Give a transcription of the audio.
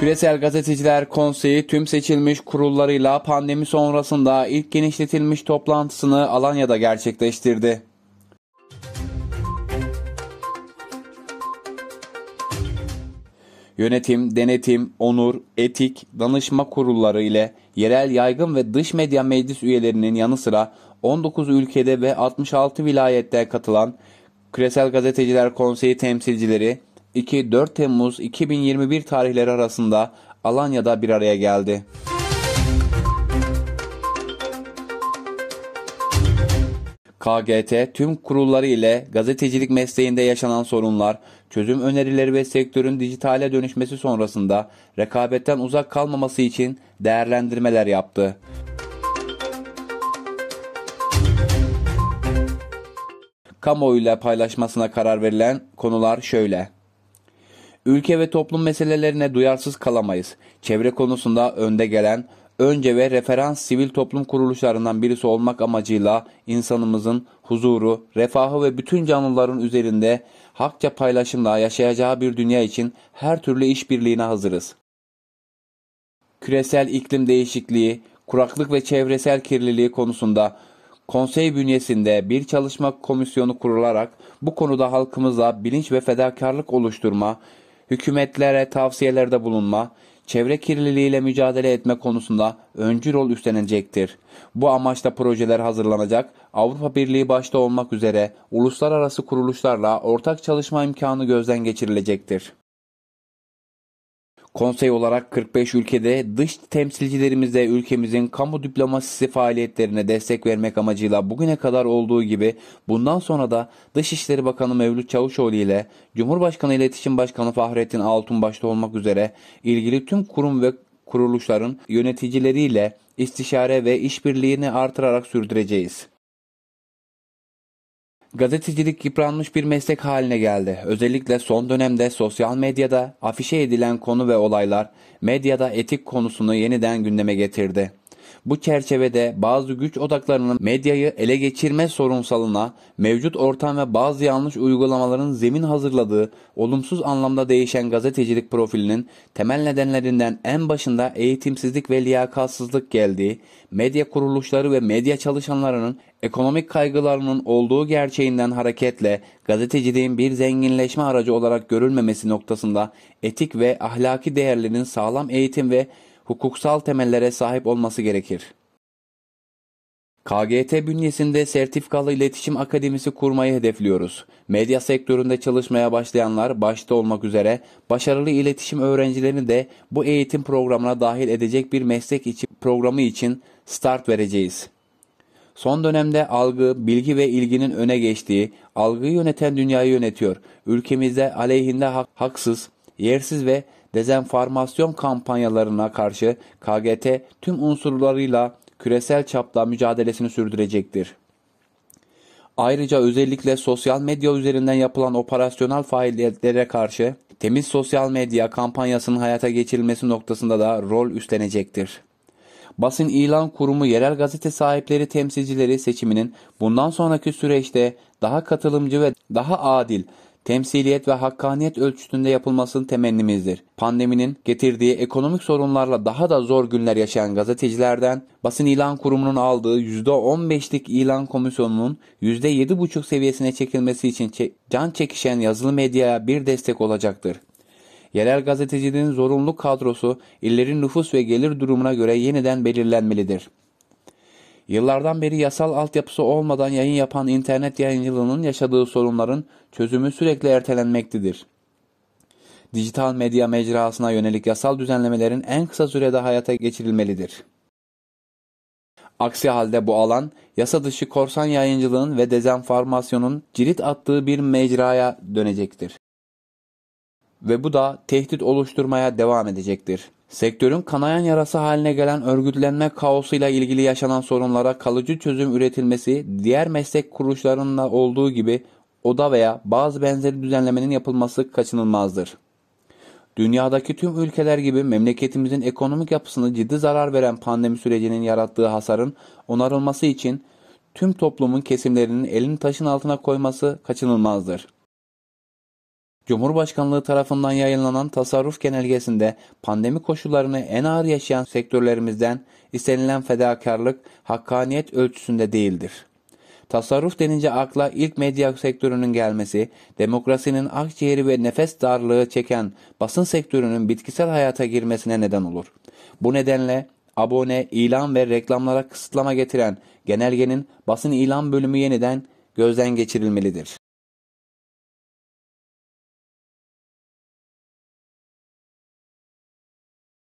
Küresel Gazeteciler Konseyi tüm seçilmiş kurullarıyla pandemi sonrasında ilk genişletilmiş toplantısını Alanya'da gerçekleştirdi. Yönetim, denetim, onur, etik, danışma kurulları ile yerel yaygın ve dış medya meclis üyelerinin yanı sıra 19 ülkede ve 66 vilayette katılan Küresel Gazeteciler Konseyi temsilcileri 2-4 Temmuz 2021 tarihleri arasında Alanya'da bir araya geldi. KGT tüm kurulları ile gazetecilik mesleğinde yaşanan sorunlar, çözüm önerileri ve sektörün dijitale dönüşmesi sonrasında rekabetten uzak kalmaması için değerlendirmeler yaptı. Kamuoyuyla paylaşmasına karar verilen konular şöyle. Ülke ve toplum meselelerine duyarsız kalamayız. Çevre konusunda önde gelen, önce ve referans sivil toplum kuruluşlarından birisi olmak amacıyla insanımızın huzuru, refahı ve bütün canlıların üzerinde hakça paylaşımla yaşayacağı bir dünya için her türlü işbirliğine hazırız. Küresel iklim değişikliği, kuraklık ve çevresel kirliliği konusunda konsey bünyesinde bir çalışma komisyonu kurularak bu konuda halkımıza bilinç ve fedakarlık oluşturma, hükümetlere tavsiyelerde bulunma, çevre kirliliğiyle mücadele etme konusunda öncü rol üstlenecektir. Bu amaçla projeler hazırlanacak, Avrupa Birliği başta olmak üzere uluslararası kuruluşlarla ortak çalışma imkanı gözden geçirilecektir. Konsey olarak 45 ülkede dış temsilcilerimizle ülkemizin kamu diplomasisi faaliyetlerine destek vermek amacıyla bugüne kadar olduğu gibi bundan sonra da Dışişleri Bakanı Mevlüt Çavuşoğlu ile Cumhurbaşkanı İletişim Başkanı Fahrettin Altun başta olmak üzere ilgili tüm kurum ve kuruluşların yöneticileriyle istişare ve işbirliğini artırarak sürdüreceğiz. Gazetecilik yıpranmış bir meslek haline geldi. Özellikle son dönemde sosyal medyada afişe edilen konu ve olaylar medyada etik konusunu yeniden gündeme getirdi. Bu çerçevede bazı güç odaklarının medyayı ele geçirme sorunsalına, mevcut ortam ve bazı yanlış uygulamaların zemin hazırladığı olumsuz anlamda değişen gazetecilik profilinin temel nedenlerinden en başında eğitimsizlik ve liyakatsızlık geldiği, medya kuruluşları ve medya çalışanlarının ekonomik kaygılarının olduğu gerçeğinden hareketle gazeteciliğin bir zenginleşme aracı olarak görülmemesi noktasında etik ve ahlaki değerlerin sağlam eğitim ve hukuksal temellere sahip olması gerekir. KGT bünyesinde sertifikalı iletişim akademisi kurmayı hedefliyoruz. Medya sektöründe çalışmaya başlayanlar başta olmak üzere başarılı iletişim öğrencilerini de bu eğitim programına dahil edecek bir meslek içi programı için start vereceğiz. Son dönemde algı, bilgi ve ilginin öne geçtiği, algıyı yöneten dünyayı yönetiyor. Ülkemizde aleyhinde hak, haksız, yersiz ve dezenformasyon kampanyalarına karşı KGT tüm unsurlarıyla küresel çapta mücadelesini sürdürecektir. Ayrıca özellikle sosyal medya üzerinden yapılan operasyonel faaliyetlere karşı temiz sosyal medya kampanyasının hayata geçirilmesi noktasında da rol üstlenecektir. Basın ilan Kurumu yerel gazete sahipleri temsilcileri seçiminin bundan sonraki süreçte daha katılımcı ve daha adil temsiliyet ve hakkaniyet ölçütünde yapılmasını temennimizdir. Pandeminin getirdiği ekonomik sorunlarla daha da zor günler yaşayan gazetecilerden, basın ilan kurumunun aldığı %15'lik ilan komisyonunun %7,5 seviyesine çekilmesi için can çekişen yazılı medyaya bir destek olacaktır. Yerel gazeteciliğin zorunlu kadrosu illerin nüfus ve gelir durumuna göre yeniden belirlenmelidir. Yıllardan beri yasal altyapısı olmadan yayın yapan internet yayıncılığının yaşadığı sorunların çözümü sürekli ertelenmektedir. Dijital medya mecrasına yönelik yasal düzenlemelerin en kısa sürede hayata geçirilmelidir. Aksi halde bu alan yasa dışı korsan yayıncılığın ve dezenformasyonun cirit attığı bir mecraya dönecektir. Ve bu da tehdit oluşturmaya devam edecektir. Sektörün kanayan yarası haline gelen örgütlenme kaosuyla ilgili yaşanan sorunlara kalıcı çözüm üretilmesi diğer meslek kuruluşlarında olduğu gibi oda veya bazı benzeri düzenlemenin yapılması kaçınılmazdır. Dünyadaki tüm ülkeler gibi memleketimizin ekonomik yapısını ciddi zarar veren pandemi sürecinin yarattığı hasarın onarılması için tüm toplumun kesimlerinin elini taşın altına koyması kaçınılmazdır. Cumhurbaşkanlığı tarafından yayınlanan tasarruf genelgesinde pandemi koşullarını en ağır yaşayan sektörlerimizden istenilen fedakarlık hakkaniyet ölçüsünde değildir. Tasarruf denince akla ilk medya sektörünün gelmesi, demokrasinin akciğeri ve nefes darlığı çeken basın sektörünün bitkisel hayata girmesine neden olur. Bu nedenle abone, ilan ve reklamlara kısıtlama getiren genelgenin basın ilan bölümü yeniden gözden geçirilmelidir.